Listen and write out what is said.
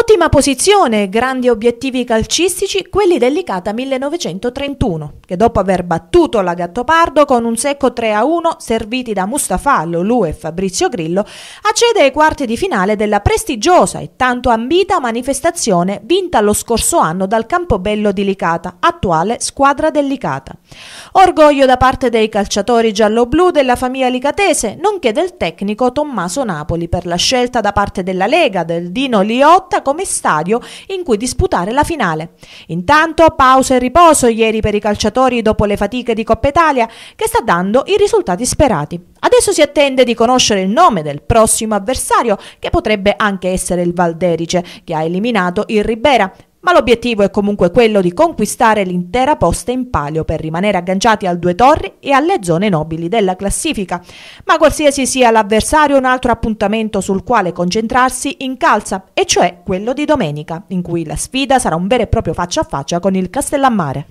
Ottima posizione, grandi obiettivi calcistici, quelli dell'Icata 1931, che dopo aver battuto la Gattopardo con un secco 3-1 serviti da Mustafa, Lulu e Fabrizio Grillo, accede ai quarti di finale della prestigiosa e tanto ambita manifestazione vinta lo scorso anno dal Campobello di Licata, attuale squadra dell'Icata. Orgoglio da parte dei calciatori giallo-blu della famiglia licatese, nonché del tecnico Tommaso Napoli per la scelta da parte della Lega del Dino Liotta come stadio in cui disputare la finale. Intanto pausa e riposo ieri per i calciatori dopo le fatiche di Coppa Italia che sta dando i risultati sperati. Adesso si attende di conoscere il nome del prossimo avversario che potrebbe anche essere il Valderice che ha eliminato il Ribera ma l'obiettivo è comunque quello di conquistare l'intera posta in palio per rimanere agganciati al due torri e alle zone nobili della classifica. Ma qualsiasi sia l'avversario, un altro appuntamento sul quale concentrarsi incalza, e cioè quello di domenica, in cui la sfida sarà un vero e proprio faccia a faccia con il Castellammare.